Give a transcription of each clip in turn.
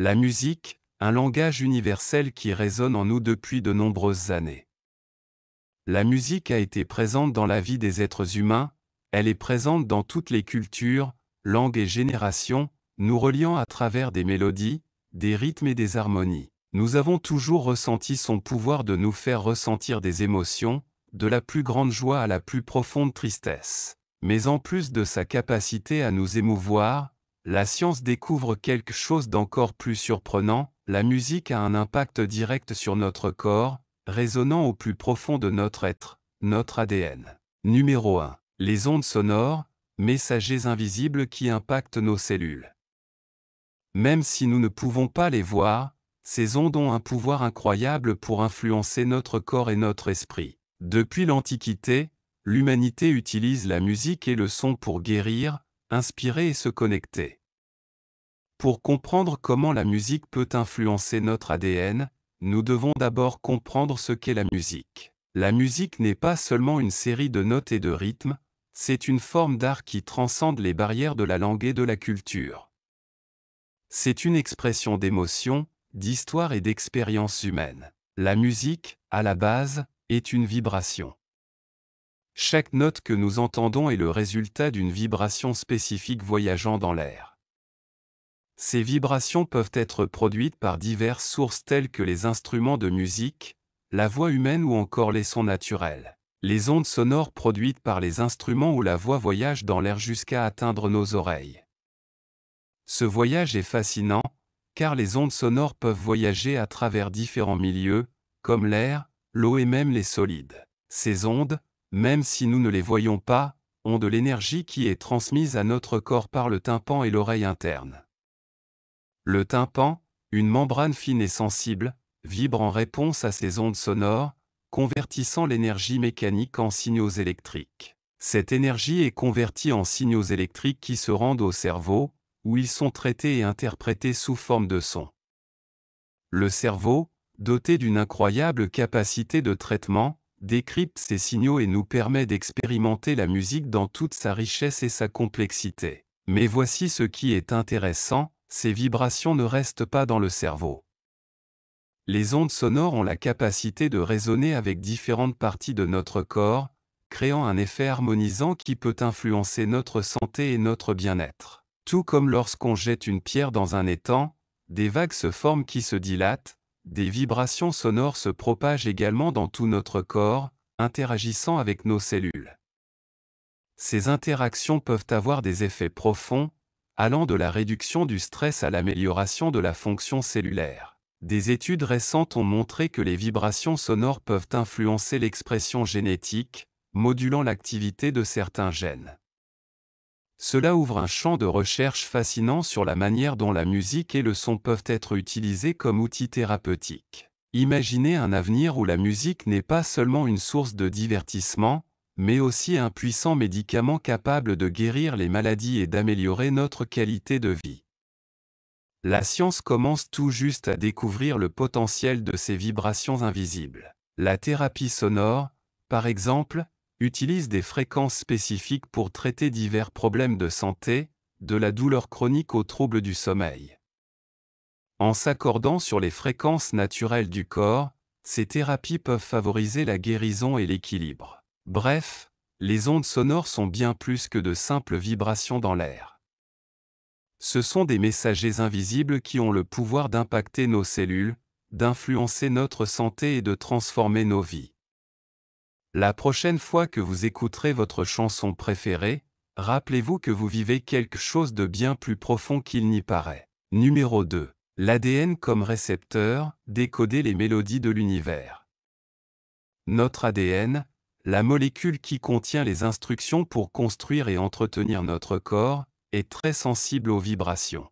La musique, un langage universel qui résonne en nous depuis de nombreuses années. La musique a été présente dans la vie des êtres humains, elle est présente dans toutes les cultures, langues et générations, nous reliant à travers des mélodies, des rythmes et des harmonies. Nous avons toujours ressenti son pouvoir de nous faire ressentir des émotions, de la plus grande joie à la plus profonde tristesse. Mais en plus de sa capacité à nous émouvoir, la science découvre quelque chose d'encore plus surprenant, la musique a un impact direct sur notre corps, résonnant au plus profond de notre être, notre ADN. Numéro 1. Les ondes sonores, messagers invisibles qui impactent nos cellules. Même si nous ne pouvons pas les voir, ces ondes ont un pouvoir incroyable pour influencer notre corps et notre esprit. Depuis l'Antiquité, l'humanité utilise la musique et le son pour guérir, inspirer et se connecter. Pour comprendre comment la musique peut influencer notre ADN, nous devons d'abord comprendre ce qu'est la musique. La musique n'est pas seulement une série de notes et de rythmes, c'est une forme d'art qui transcende les barrières de la langue et de la culture. C'est une expression d'émotions, d'histoire et d'expérience humaine. La musique, à la base, est une vibration. Chaque note que nous entendons est le résultat d'une vibration spécifique voyageant dans l'air. Ces vibrations peuvent être produites par diverses sources telles que les instruments de musique, la voix humaine ou encore les sons naturels. Les ondes sonores produites par les instruments ou la voix voyagent dans l'air jusqu'à atteindre nos oreilles. Ce voyage est fascinant, car les ondes sonores peuvent voyager à travers différents milieux, comme l'air, l'eau et même les solides. Ces ondes, même si nous ne les voyons pas, ont de l'énergie qui est transmise à notre corps par le tympan et l'oreille interne. Le tympan, une membrane fine et sensible, vibre en réponse à ces ondes sonores, convertissant l'énergie mécanique en signaux électriques. Cette énergie est convertie en signaux électriques qui se rendent au cerveau, où ils sont traités et interprétés sous forme de son. Le cerveau, doté d'une incroyable capacité de traitement, décrypte ces signaux et nous permet d'expérimenter la musique dans toute sa richesse et sa complexité. Mais voici ce qui est intéressant, ces vibrations ne restent pas dans le cerveau. Les ondes sonores ont la capacité de résonner avec différentes parties de notre corps, créant un effet harmonisant qui peut influencer notre santé et notre bien-être. Tout comme lorsqu'on jette une pierre dans un étang, des vagues se forment qui se dilatent, des vibrations sonores se propagent également dans tout notre corps, interagissant avec nos cellules. Ces interactions peuvent avoir des effets profonds, allant de la réduction du stress à l'amélioration de la fonction cellulaire. Des études récentes ont montré que les vibrations sonores peuvent influencer l'expression génétique, modulant l'activité de certains gènes. Cela ouvre un champ de recherche fascinant sur la manière dont la musique et le son peuvent être utilisés comme outils thérapeutiques. Imaginez un avenir où la musique n'est pas seulement une source de divertissement, mais aussi un puissant médicament capable de guérir les maladies et d'améliorer notre qualité de vie. La science commence tout juste à découvrir le potentiel de ces vibrations invisibles. La thérapie sonore, par exemple, utilise des fréquences spécifiques pour traiter divers problèmes de santé, de la douleur chronique aux troubles du sommeil. En s'accordant sur les fréquences naturelles du corps, ces thérapies peuvent favoriser la guérison et l'équilibre. Bref, les ondes sonores sont bien plus que de simples vibrations dans l'air. Ce sont des messagers invisibles qui ont le pouvoir d'impacter nos cellules, d'influencer notre santé et de transformer nos vies. La prochaine fois que vous écouterez votre chanson préférée, rappelez-vous que vous vivez quelque chose de bien plus profond qu'il n'y paraît. Numéro 2. L'ADN comme récepteur, décoder les mélodies de l'univers. Notre ADN, la molécule qui contient les instructions pour construire et entretenir notre corps, est très sensible aux vibrations.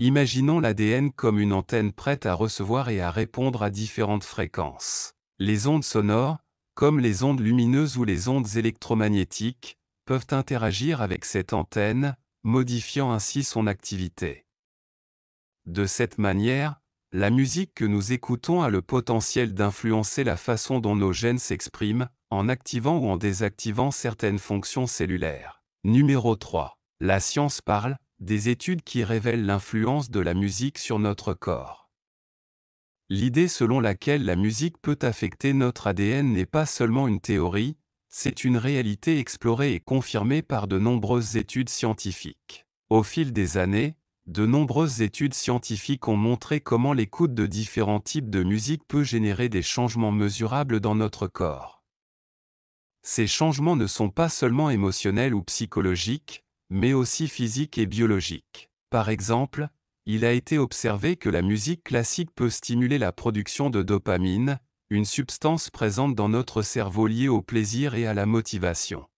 Imaginons l'ADN comme une antenne prête à recevoir et à répondre à différentes fréquences. Les ondes sonores, comme les ondes lumineuses ou les ondes électromagnétiques, peuvent interagir avec cette antenne, modifiant ainsi son activité. De cette manière, la musique que nous écoutons a le potentiel d'influencer la façon dont nos gènes s'expriment, en activant ou en désactivant certaines fonctions cellulaires. Numéro 3. La science parle, des études qui révèlent l'influence de la musique sur notre corps. L'idée selon laquelle la musique peut affecter notre ADN n'est pas seulement une théorie, c'est une réalité explorée et confirmée par de nombreuses études scientifiques. Au fil des années, de nombreuses études scientifiques ont montré comment l'écoute de différents types de musique peut générer des changements mesurables dans notre corps. Ces changements ne sont pas seulement émotionnels ou psychologiques, mais aussi physiques et biologiques. Par exemple, il a été observé que la musique classique peut stimuler la production de dopamine, une substance présente dans notre cerveau liée au plaisir et à la motivation.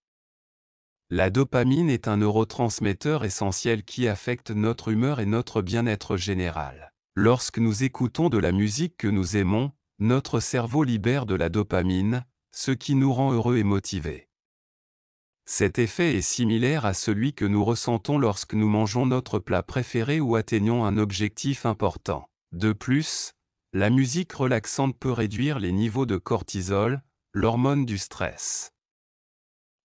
La dopamine est un neurotransmetteur essentiel qui affecte notre humeur et notre bien-être général. Lorsque nous écoutons de la musique que nous aimons, notre cerveau libère de la dopamine, ce qui nous rend heureux et motivés. Cet effet est similaire à celui que nous ressentons lorsque nous mangeons notre plat préféré ou atteignons un objectif important. De plus, la musique relaxante peut réduire les niveaux de cortisol, l'hormone du stress.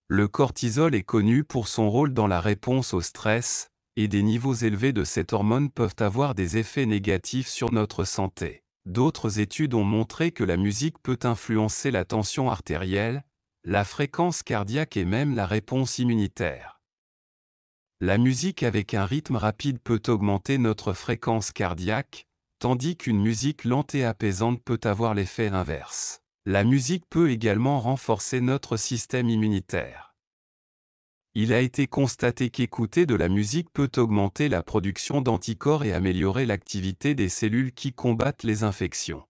Le cortisol est connu pour son rôle dans la réponse au stress, et des niveaux élevés de cette hormone peuvent avoir des effets négatifs sur notre santé. D'autres études ont montré que la musique peut influencer la tension artérielle, la fréquence cardiaque et même la réponse immunitaire. La musique avec un rythme rapide peut augmenter notre fréquence cardiaque, tandis qu'une musique lente et apaisante peut avoir l'effet inverse. La musique peut également renforcer notre système immunitaire. Il a été constaté qu'écouter de la musique peut augmenter la production d'anticorps et améliorer l'activité des cellules qui combattent les infections.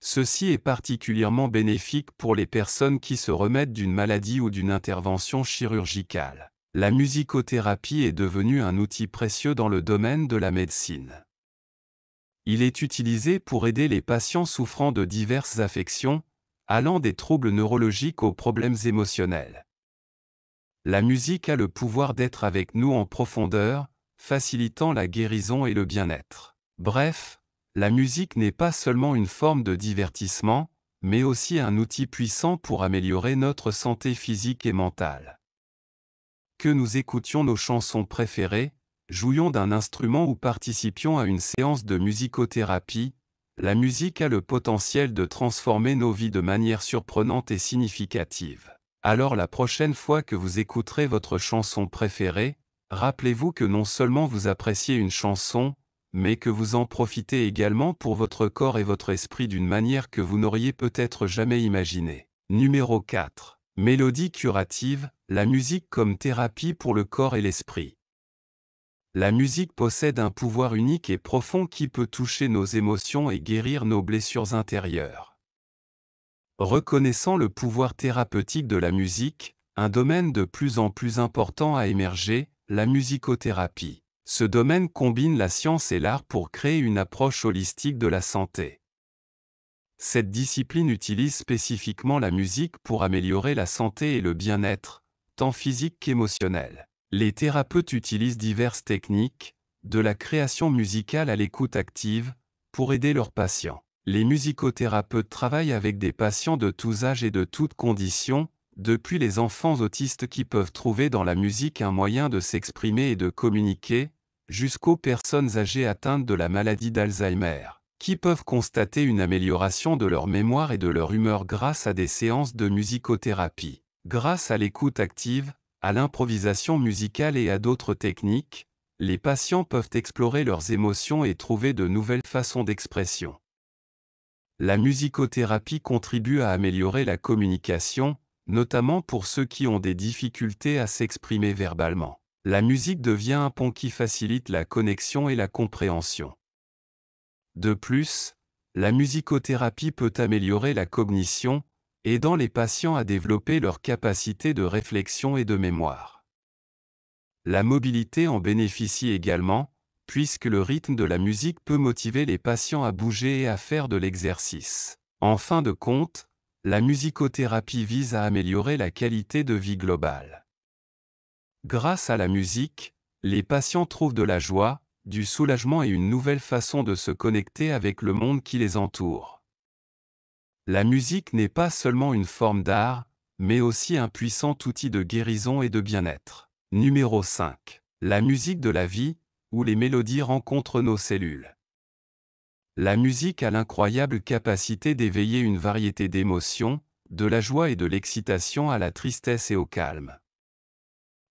Ceci est particulièrement bénéfique pour les personnes qui se remettent d'une maladie ou d'une intervention chirurgicale. La musicothérapie est devenue un outil précieux dans le domaine de la médecine. Il est utilisé pour aider les patients souffrant de diverses affections, allant des troubles neurologiques aux problèmes émotionnels. La musique a le pouvoir d'être avec nous en profondeur, facilitant la guérison et le bien-être. Bref, la musique n'est pas seulement une forme de divertissement, mais aussi un outil puissant pour améliorer notre santé physique et mentale. Que nous écoutions nos chansons préférées, jouions d'un instrument ou participions à une séance de musicothérapie, la musique a le potentiel de transformer nos vies de manière surprenante et significative. Alors la prochaine fois que vous écouterez votre chanson préférée, rappelez-vous que non seulement vous appréciez une chanson, mais que vous en profitez également pour votre corps et votre esprit d'une manière que vous n'auriez peut-être jamais imaginée. Numéro 4. Mélodie curative, la musique comme thérapie pour le corps et l'esprit. La musique possède un pouvoir unique et profond qui peut toucher nos émotions et guérir nos blessures intérieures. Reconnaissant le pouvoir thérapeutique de la musique, un domaine de plus en plus important a émergé, la musicothérapie. Ce domaine combine la science et l'art pour créer une approche holistique de la santé. Cette discipline utilise spécifiquement la musique pour améliorer la santé et le bien-être, tant physique qu'émotionnel. Les thérapeutes utilisent diverses techniques, de la création musicale à l'écoute active, pour aider leurs patients. Les musicothérapeutes travaillent avec des patients de tous âges et de toutes conditions, depuis les enfants autistes qui peuvent trouver dans la musique un moyen de s'exprimer et de communiquer, jusqu'aux personnes âgées atteintes de la maladie d'Alzheimer, qui peuvent constater une amélioration de leur mémoire et de leur humeur grâce à des séances de musicothérapie. Grâce à l'écoute active, à l'improvisation musicale et à d'autres techniques, les patients peuvent explorer leurs émotions et trouver de nouvelles façons d'expression. La musicothérapie contribue à améliorer la communication, notamment pour ceux qui ont des difficultés à s'exprimer verbalement. La musique devient un pont qui facilite la connexion et la compréhension. De plus, la musicothérapie peut améliorer la cognition, aidant les patients à développer leur capacité de réflexion et de mémoire. La mobilité en bénéficie également, puisque le rythme de la musique peut motiver les patients à bouger et à faire de l'exercice. En fin de compte, la musicothérapie vise à améliorer la qualité de vie globale. Grâce à la musique, les patients trouvent de la joie, du soulagement et une nouvelle façon de se connecter avec le monde qui les entoure. La musique n'est pas seulement une forme d'art, mais aussi un puissant outil de guérison et de bien-être. Numéro 5. La musique de la vie, où les mélodies rencontrent nos cellules. La musique a l'incroyable capacité d'éveiller une variété d'émotions, de la joie et de l'excitation à la tristesse et au calme.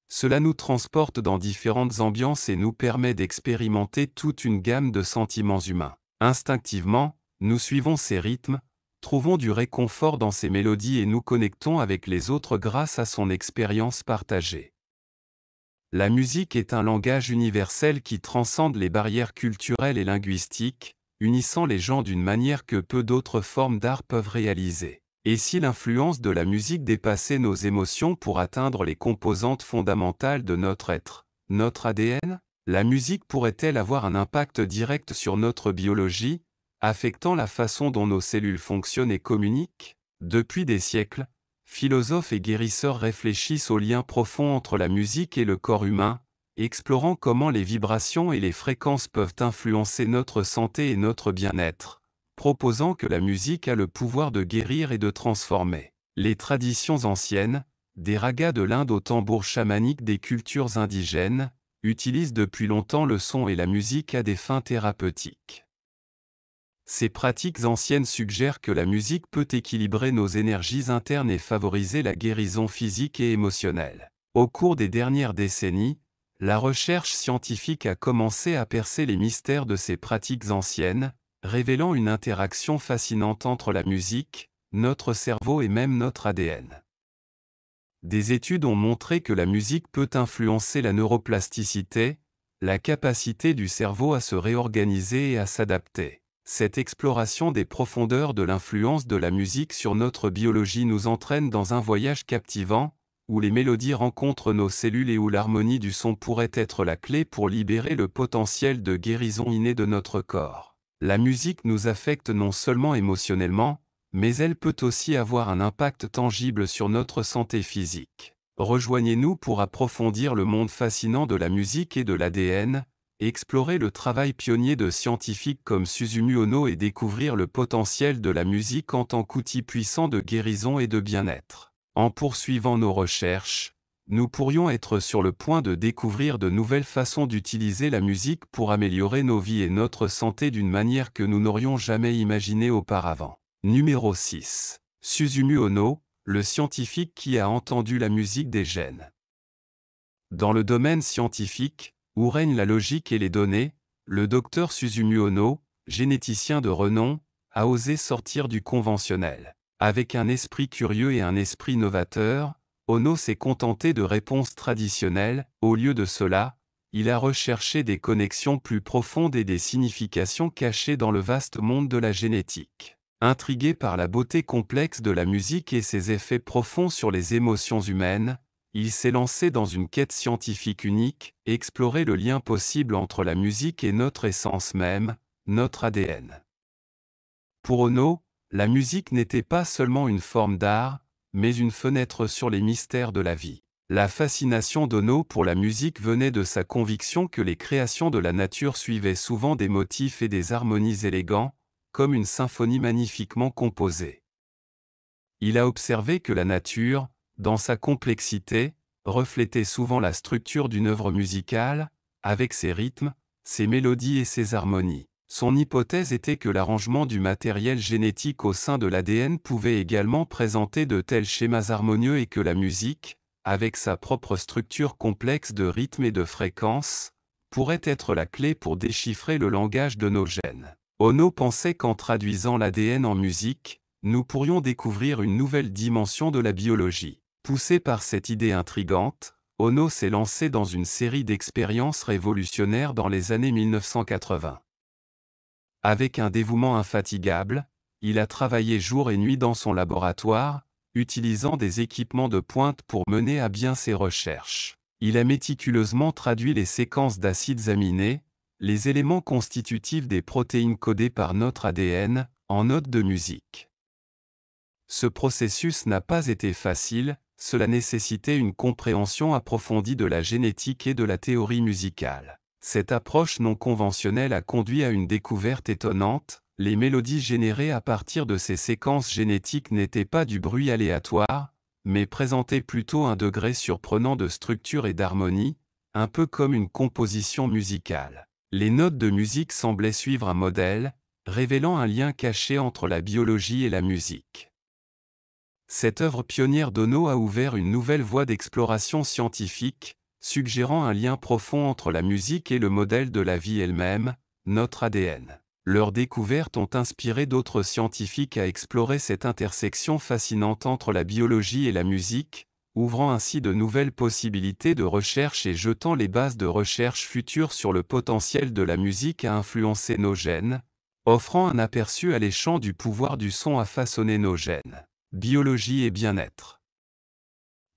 Cela nous transporte dans différentes ambiances et nous permet d'expérimenter toute une gamme de sentiments humains. Instinctivement, nous suivons ces rythmes, trouvons du réconfort dans ses mélodies et nous connectons avec les autres grâce à son expérience partagée. La musique est un langage universel qui transcende les barrières culturelles et linguistiques, unissant les gens d'une manière que peu d'autres formes d'art peuvent réaliser. Et si l'influence de la musique dépassait nos émotions pour atteindre les composantes fondamentales de notre être, notre ADN, la musique pourrait-elle avoir un impact direct sur notre biologie, affectant la façon dont nos cellules fonctionnent et communiquent, depuis des siècles, philosophes et guérisseurs réfléchissent aux liens profonds entre la musique et le corps humain, explorant comment les vibrations et les fréquences peuvent influencer notre santé et notre bien-être, proposant que la musique a le pouvoir de guérir et de transformer. Les traditions anciennes, des ragas de l'Inde aux tambours chamaniques des cultures indigènes, utilisent depuis longtemps le son et la musique à des fins thérapeutiques. Ces pratiques anciennes suggèrent que la musique peut équilibrer nos énergies internes et favoriser la guérison physique et émotionnelle. Au cours des dernières décennies, la recherche scientifique a commencé à percer les mystères de ces pratiques anciennes, révélant une interaction fascinante entre la musique, notre cerveau et même notre ADN. Des études ont montré que la musique peut influencer la neuroplasticité, la capacité du cerveau à se réorganiser et à s'adapter. Cette exploration des profondeurs de l'influence de la musique sur notre biologie nous entraîne dans un voyage captivant, où les mélodies rencontrent nos cellules et où l'harmonie du son pourrait être la clé pour libérer le potentiel de guérison inné de notre corps. La musique nous affecte non seulement émotionnellement, mais elle peut aussi avoir un impact tangible sur notre santé physique. Rejoignez-nous pour approfondir le monde fascinant de la musique et de l'ADN, explorer le travail pionnier de scientifiques comme Suzumu Ono et découvrir le potentiel de la musique en tant qu'outil puissant de guérison et de bien-être. En poursuivant nos recherches, nous pourrions être sur le point de découvrir de nouvelles façons d'utiliser la musique pour améliorer nos vies et notre santé d'une manière que nous n'aurions jamais imaginée auparavant. Numéro 6. Suzumu Ono, le scientifique qui a entendu la musique des gènes. Dans le domaine scientifique, où règne la logique et les données, le docteur Suzumu Ono, généticien de renom, a osé sortir du conventionnel. Avec un esprit curieux et un esprit novateur, Ono s'est contenté de réponses traditionnelles, au lieu de cela, il a recherché des connexions plus profondes et des significations cachées dans le vaste monde de la génétique. Intrigué par la beauté complexe de la musique et ses effets profonds sur les émotions humaines, il s'est lancé dans une quête scientifique unique, explorer le lien possible entre la musique et notre essence même, notre ADN. Pour Ono, la musique n'était pas seulement une forme d'art, mais une fenêtre sur les mystères de la vie. La fascination d'Ono pour la musique venait de sa conviction que les créations de la nature suivaient souvent des motifs et des harmonies élégants, comme une symphonie magnifiquement composée. Il a observé que la nature, dans sa complexité, reflétait souvent la structure d'une œuvre musicale, avec ses rythmes, ses mélodies et ses harmonies. Son hypothèse était que l'arrangement du matériel génétique au sein de l'ADN pouvait également présenter de tels schémas harmonieux et que la musique, avec sa propre structure complexe de rythme et de fréquence, pourrait être la clé pour déchiffrer le langage de nos gènes. Ono pensait qu'en traduisant l'ADN en musique, nous pourrions découvrir une nouvelle dimension de la biologie. Poussé par cette idée intrigante, Ono s'est lancé dans une série d'expériences révolutionnaires dans les années 1980. Avec un dévouement infatigable, il a travaillé jour et nuit dans son laboratoire, utilisant des équipements de pointe pour mener à bien ses recherches. Il a méticuleusement traduit les séquences d'acides aminés, les éléments constitutifs des protéines codées par notre ADN, en notes de musique. Ce processus n'a pas été facile, cela nécessitait une compréhension approfondie de la génétique et de la théorie musicale. Cette approche non conventionnelle a conduit à une découverte étonnante, les mélodies générées à partir de ces séquences génétiques n'étaient pas du bruit aléatoire, mais présentaient plutôt un degré surprenant de structure et d'harmonie, un peu comme une composition musicale. Les notes de musique semblaient suivre un modèle, révélant un lien caché entre la biologie et la musique. Cette œuvre pionnière d'Ono a ouvert une nouvelle voie d'exploration scientifique, suggérant un lien profond entre la musique et le modèle de la vie elle-même, notre ADN. Leurs découvertes ont inspiré d'autres scientifiques à explorer cette intersection fascinante entre la biologie et la musique, ouvrant ainsi de nouvelles possibilités de recherche et jetant les bases de recherche futures sur le potentiel de la musique à influencer nos gènes, offrant un aperçu alléchant du pouvoir du son à façonner nos gènes biologie et bien-être.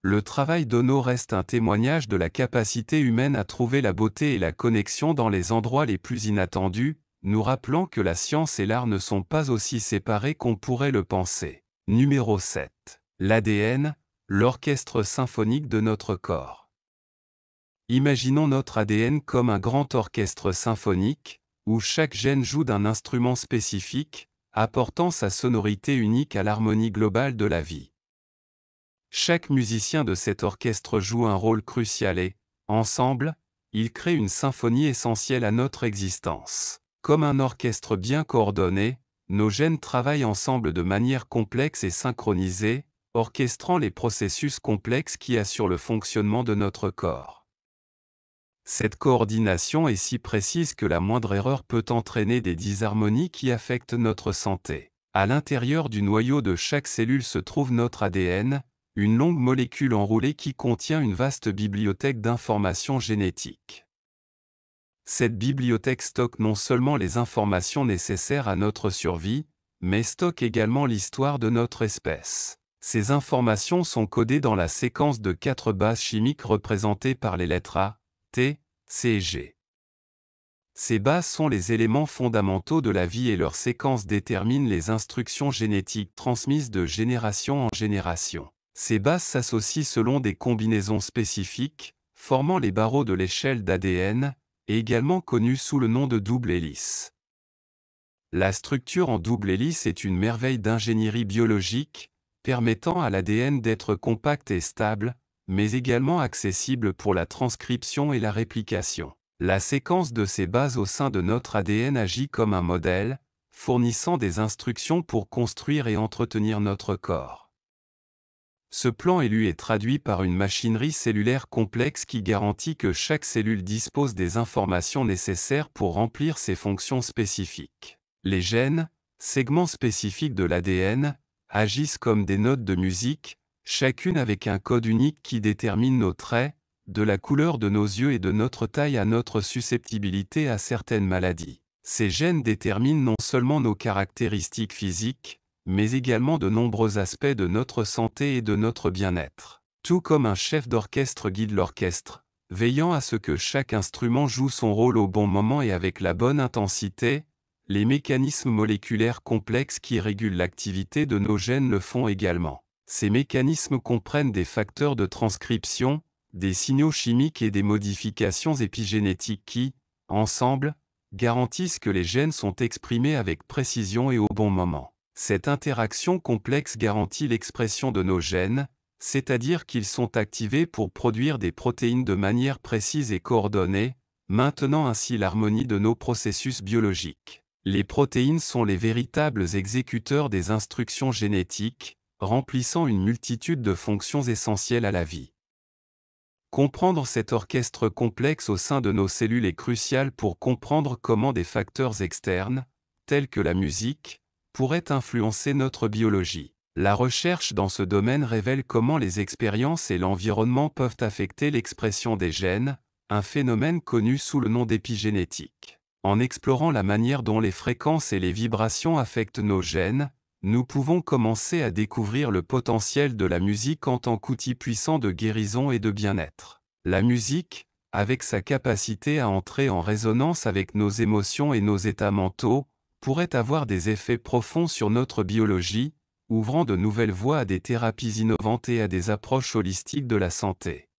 Le travail d'Ono reste un témoignage de la capacité humaine à trouver la beauté et la connexion dans les endroits les plus inattendus, nous rappelant que la science et l'art ne sont pas aussi séparés qu'on pourrait le penser. Numéro 7. L'ADN, l'orchestre symphonique de notre corps. Imaginons notre ADN comme un grand orchestre symphonique, où chaque gène joue d'un instrument spécifique, apportant sa sonorité unique à l'harmonie globale de la vie. Chaque musicien de cet orchestre joue un rôle crucial et, ensemble, ils créent une symphonie essentielle à notre existence. Comme un orchestre bien coordonné, nos gènes travaillent ensemble de manière complexe et synchronisée, orchestrant les processus complexes qui assurent le fonctionnement de notre corps. Cette coordination est si précise que la moindre erreur peut entraîner des disharmonies qui affectent notre santé. À l'intérieur du noyau de chaque cellule se trouve notre ADN, une longue molécule enroulée qui contient une vaste bibliothèque d'informations génétiques. Cette bibliothèque stocke non seulement les informations nécessaires à notre survie, mais stocke également l'histoire de notre espèce. Ces informations sont codées dans la séquence de quatre bases chimiques représentées par les lettres A, ces bases sont les éléments fondamentaux de la vie et leur séquence détermine les instructions génétiques transmises de génération en génération. Ces bases s'associent selon des combinaisons spécifiques, formant les barreaux de l'échelle d'ADN, également connue sous le nom de double hélice. La structure en double hélice est une merveille d'ingénierie biologique, permettant à l'ADN d'être compact et stable, mais également accessible pour la transcription et la réplication. La séquence de ces bases au sein de notre ADN agit comme un modèle, fournissant des instructions pour construire et entretenir notre corps. Ce plan élu est traduit par une machinerie cellulaire complexe qui garantit que chaque cellule dispose des informations nécessaires pour remplir ses fonctions spécifiques. Les gènes, segments spécifiques de l'ADN, agissent comme des notes de musique, chacune avec un code unique qui détermine nos traits, de la couleur de nos yeux et de notre taille à notre susceptibilité à certaines maladies. Ces gènes déterminent non seulement nos caractéristiques physiques, mais également de nombreux aspects de notre santé et de notre bien-être. Tout comme un chef d'orchestre guide l'orchestre, veillant à ce que chaque instrument joue son rôle au bon moment et avec la bonne intensité, les mécanismes moléculaires complexes qui régulent l'activité de nos gènes le font également. Ces mécanismes comprennent des facteurs de transcription, des signaux chimiques et des modifications épigénétiques qui, ensemble, garantissent que les gènes sont exprimés avec précision et au bon moment. Cette interaction complexe garantit l'expression de nos gènes, c'est-à-dire qu'ils sont activés pour produire des protéines de manière précise et coordonnée, maintenant ainsi l'harmonie de nos processus biologiques. Les protéines sont les véritables exécuteurs des instructions génétiques, remplissant une multitude de fonctions essentielles à la vie. Comprendre cet orchestre complexe au sein de nos cellules est crucial pour comprendre comment des facteurs externes, tels que la musique, pourraient influencer notre biologie. La recherche dans ce domaine révèle comment les expériences et l'environnement peuvent affecter l'expression des gènes, un phénomène connu sous le nom d'épigénétique. En explorant la manière dont les fréquences et les vibrations affectent nos gènes, nous pouvons commencer à découvrir le potentiel de la musique en tant qu'outil puissant de guérison et de bien-être. La musique, avec sa capacité à entrer en résonance avec nos émotions et nos états mentaux, pourrait avoir des effets profonds sur notre biologie, ouvrant de nouvelles voies à des thérapies innovantes et à des approches holistiques de la santé.